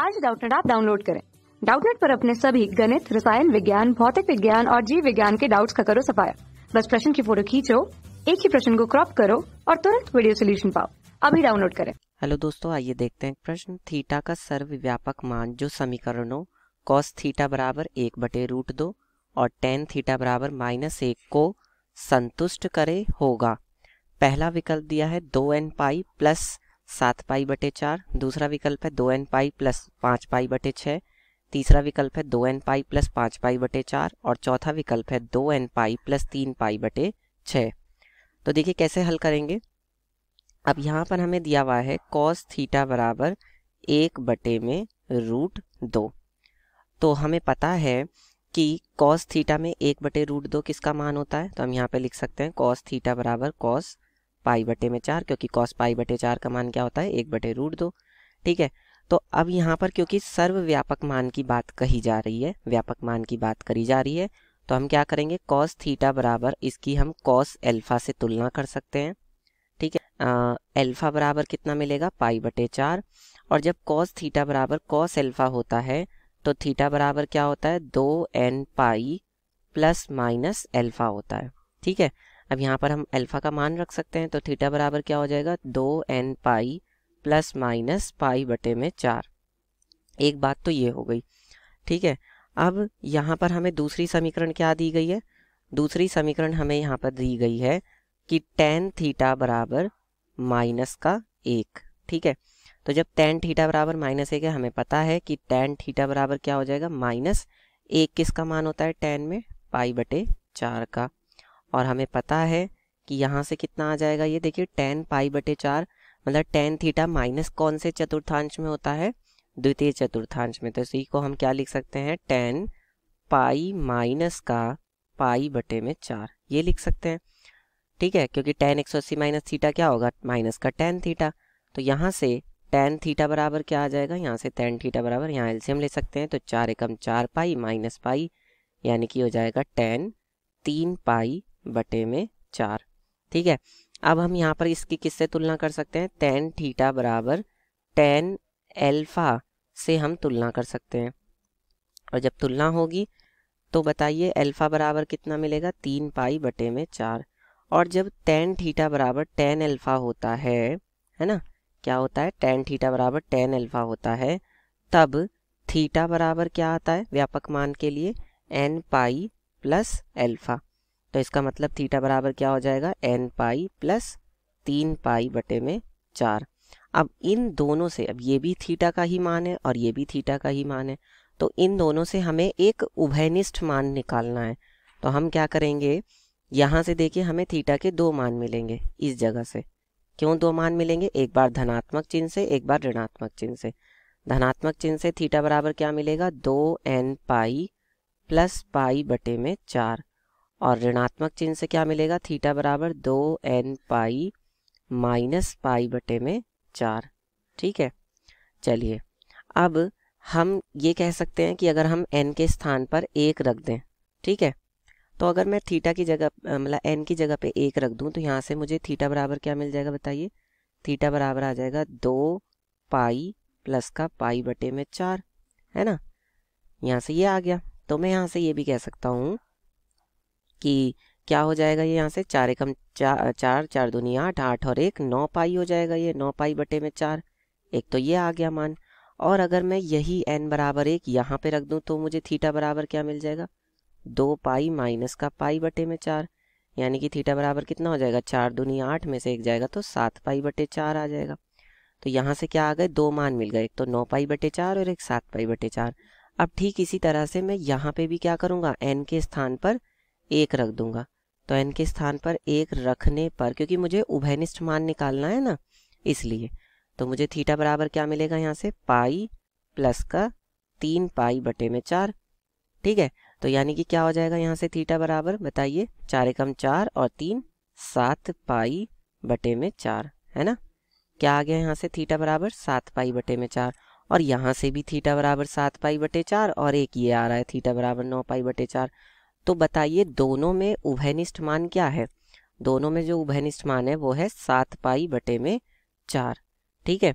आज डाउटनेट आप डाउनलोड करें डाउटनेट पर अपने सभी गणित रसायन विज्ञान भौतिक विज्ञान और जीव विज्ञान के डाउट्स का करो सफाया बस प्रश्न की फोटो खींचो एक ही प्रश्न को क्रॉप करो और तुरंत वीडियो सोल्यूशन पाओ अभी डाउनलोड करें हेलो दोस्तों आइए देखते हैं प्रश्न थीटा का सर्वव्यापक मान जो समीकरणों कॉस थीटा बराबर एक बटे रूट दो और टेन थीटा बराबर माइनस एक को संतुष्ट करे होगा पहला विकल्प दिया है दो एन पाई प्लस सात पाई बटे चार दूसरा विकल्प है दो एन पाई प्लस पाँच पाई बटे छः तीसरा विकल्प है दो एन पाई प्लस पाँच पाई बटे चार और चौथा विकल्प है दो एन पाई प्लस तीन पाई बटे छः तो देखिए कैसे हल करेंगे अब यहाँ पर हमें दिया हुआ है कॉस थीटा बराबर एक बटे में रूट दो तो हमें पता है कि कॉस थीटा में एक बटे रूट दो किसका मान होता है तो हम यहाँ पे लिख सकते हैं कॉस थीटा बराबर कॉस पाई बटे में चार क्योंकि कॉस पाई बटे चार का मान क्या होता है एक बटे रूट दो ठीक है तो अब यहाँ पर क्योंकि सर्वव्यापक मान की बात कही जा रही है व्यापक मान की बात करी जा रही है तो हम क्या करेंगे कॉस थीटा बराबर इसकी हम कॉस एल्फा से तुलना कर सकते हैं ठीक है एल्फा बराबर कितना मिलेगा पाई बटे चार और जब कॉस थीटा बराबर कॉस एल्फा होता है तो थीटा बराबर क्या होता है दो n pi plus minus alpha होता है ठीक है अब यहाँ पर हम अल्फ़ा का मान रख सकते हैं तो थीटा बराबर क्या हो जाएगा दो n pi plus minus pi बटे में चार एक बात तो ये हो गई ठीक है अब यहाँ पर हमें दूसरी समीकरण क्या दी गई है दूसरी समीकरण हमें यहाँ पर दी गई है कि टेन थीटा बराबर माइनस का एक ठीक है तो जब टेन थीटा बराबर माइनस एक है हमें पता है कि टेन थीटा बराबर क्या हो जाएगा माइनस एक किसका मान होता है टेन में पाई बटे चार का और हमें पता है कि यहाँ से कितना आ जाएगा ये देखिए टेन पाई बटे चार मतलब टेन थीटा माइनस कौन से चतुर्थांश में होता है द्वितीय चतुर्थांश में तो इसी को हम क्या लिख सकते हैं टेन पाई माइनस का पाई बटे में चार ये लिख सकते हैं ठीक है क्योंकि टेन एक सौ अस्सी माइनस थीटा क्या होगा माइनस का टेन थीटा तो यहाँ से टेन थीटा बराबर क्या आ जाएगा यहाँ से टेन थीटा बराबर यहाँ हम ले सकते हैं तो चार एकम चार पाई माइनस पाई यानी कि हो जाएगा टेन तीन पाई बटे में चार ठीक है अब हम यहाँ पर इसकी किससे तुलना कर सकते हैं टेन थीटा बराबर टेन एल्फा से हम तुलना कर सकते हैं और जब तुलना होगी तो बताइए एल्फा बराबर कितना मिलेगा तीन पाई बटे में चार और जब टेन थीटा बराबर टेन एल्फा होता है है ना क्या होता है टेन थीटा बराबर टेन एल्फा होता है तब थीटा बराबर क्या आता है व्यापक मान के लिए एन पाई प्लस एल्फा तो इसका मतलब थीटा बराबर क्या हो जाएगा एन पाई प्लस तीन पाई बटे में चार अब इन दोनों से अब ये भी थीटा का ही मान है और ये भी थीटा का ही मान है तो इन दोनों से हमें एक उभयनिष्ठ मान निकालना है तो हम क्या करेंगे यहाँ से देखिए हमें थीटा के दो मान मिलेंगे इस जगह से क्यों दो मान मिलेंगे एक बार धनात्मक चिन्ह से एक बार ऋणात्मक चिन्ह से धनात्मक चिन्ह से थीटा बराबर क्या मिलेगा दो एन पाई प्लस पाई बटे में चार और ऋणात्मक चिन्ह से क्या मिलेगा थीटा बराबर दो एन पाई माइनस पाई बटे में चार ठीक है चलिए अब हम ये कह सकते हैं कि अगर हम एन के स्थान पर एक रख दें ठीक है तो अगर मैं थीटा की जगह मतलब एन की जगह पे एक रख दूं तो यहाँ से मुझे थीटा बराबर क्या मिल जाएगा बताइए थीटा बराबर आ जाएगा दो पाई प्लस का पाई बटे में चार है ना यहाँ से ये यह आ गया तो मैं यहाँ से ये भी कह सकता हूँ कि क्या हो जाएगा ये यहाँ से चार एकम चार चार चार दूनी आठ आठ और एक नौ पाई हो जाएगा ये नौ पाई बटे में चार एक तो ये आ गया मान और अगर मैं यही एन बराबर एक यहाँ पे रख दूँ तो मुझे थीटा बराबर क्या मिल जाएगा दो पाई माइनस का पाई बटे में चार यानी कि थीटा बराबर कितना हो जाएगा चार दूनी आठ में से एक जाएगा तो सात पाई बटे चार आ जाएगा तो यहाँ से क्या आ गए दो मान मिल गए एक तो नौ पाई बटे चार और एक सात पाई बटे चार अब ठीक इसी तरह से मैं यहाँ पे भी क्या करूँगा एन के स्थान पर एक रख दूंगा तो एन के स्थान पर एक रखने पर क्योंकि मुझे उभयनिष्ठ मान निकालना है ना इसलिए तो मुझे थीटा बराबर क्या मिलेगा यहाँ से पाई प्लस का तीन पाई बटे में चार ठीक है तो यानी कि क्या हो जाएगा यहाँ से थीटा बराबर बताइए चार एकम चार और तीन सात पाई बटे में चार है ना क्या आ गया यहाँ से थीटा बराबर सात पाई बटे में चार और यहाँ से भी थीटा बराबर सात पाई बटे चार और एक ये आ रहा है थीटा बराबर नौ पाई बटे चार तो बताइए दोनों में उभयनिष्ठ मान क्या है दोनों में जो उभयनिष्ठ मान है वो है सात पाई बटे में चार ठीक है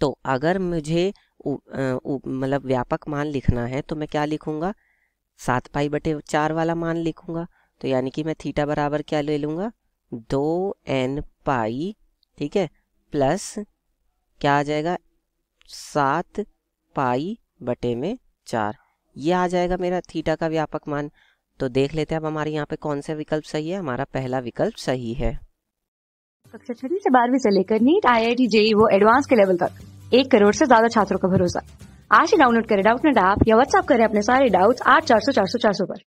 तो अगर मुझे मतलब व्यापक मान लिखना है तो मैं क्या लिखूंगा सात पाई बटे चार वाला मान लिखूंगा तो यानी कि मैं थीटा बराबर क्या ले लूंगा दो एन पाई ठीक है प्लस क्या आ जाएगा सात पाई बटे में चार ये आ जाएगा मेरा थीटा का व्यापक मान तो देख लेते हैं अब हमारे यहाँ पे कौन सा विकल्प सही है हमारा पहला विकल्प सही है कक्षा छठी से बारहवीं से लेकर NEET I I T JEE वो एडवांस के लेवल तक एक करोड़ से ज्यादा छात्रों का भरोसा आज ही डाउनलोड करें डाउट नेट ऐप या व्हाट्सएप करें अपने सारे डाउट्स आठ चार सौ चार सौ चार सौ पर